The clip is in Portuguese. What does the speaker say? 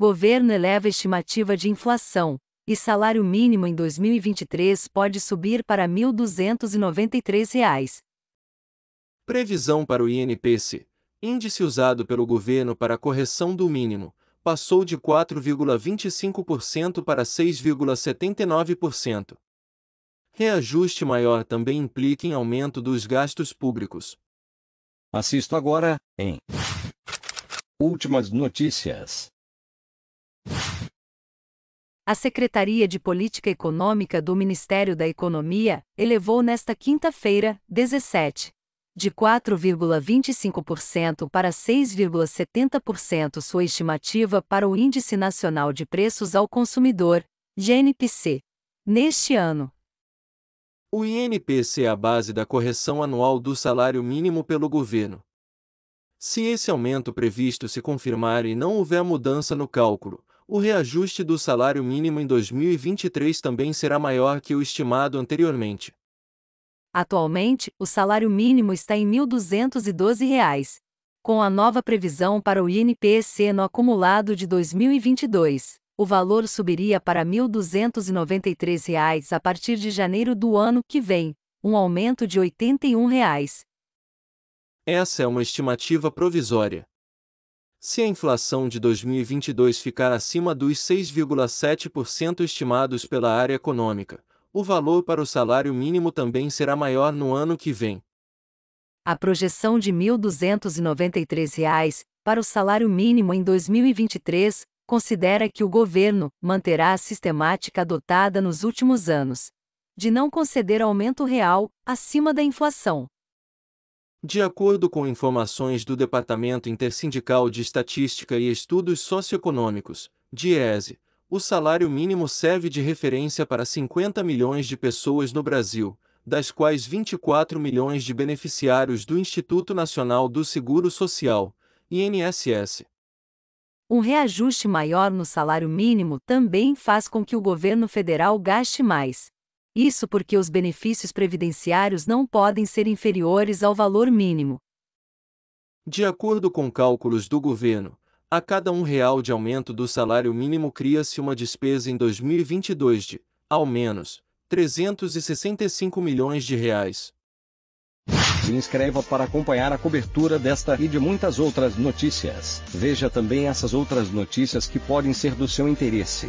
Governo eleva estimativa de inflação, e salário mínimo em 2023 pode subir para R$ 1.293. Previsão para o INPC, índice usado pelo governo para a correção do mínimo, passou de 4,25% para 6,79%. Reajuste maior também implica em aumento dos gastos públicos. Assisto agora, em Últimas notícias a Secretaria de Política Econômica do Ministério da Economia elevou nesta quinta-feira, 17, de 4,25% para 6,70% sua estimativa para o Índice Nacional de Preços ao Consumidor, GNPC, neste ano. O INPC é a base da correção anual do salário mínimo pelo governo. Se esse aumento previsto se confirmar e não houver mudança no cálculo, o reajuste do salário mínimo em 2023 também será maior que o estimado anteriormente. Atualmente, o salário mínimo está em R$ 1.212, com a nova previsão para o INPC no acumulado de 2022 o valor subiria para R$ 1.293 reais a partir de janeiro do ano que vem, um aumento de R$ 81. Reais. Essa é uma estimativa provisória, se a inflação de 2022 ficar acima dos 6,7% estimados pela área econômica, o valor para o salário mínimo também será maior no ano que vem. A projeção de R$ 1.293 para o salário mínimo em 2023 considera que o governo manterá a sistemática adotada nos últimos anos de não conceder aumento real acima da inflação. De acordo com informações do Departamento Intersindical de Estatística e Estudos Socioeconômicos, DIESE, o salário mínimo serve de referência para 50 milhões de pessoas no Brasil, das quais 24 milhões de beneficiários do Instituto Nacional do Seguro Social, INSS. Um reajuste maior no salário mínimo também faz com que o governo federal gaste mais, isso porque os benefícios previdenciários não podem ser inferiores ao valor mínimo. De acordo com cálculos do governo, a cada um real de aumento do salário mínimo cria-se uma despesa em 2022 de, ao menos, 365 milhões de reais. Se inscreva para acompanhar a cobertura desta e de muitas outras notícias. Veja também essas outras notícias que podem ser do seu interesse.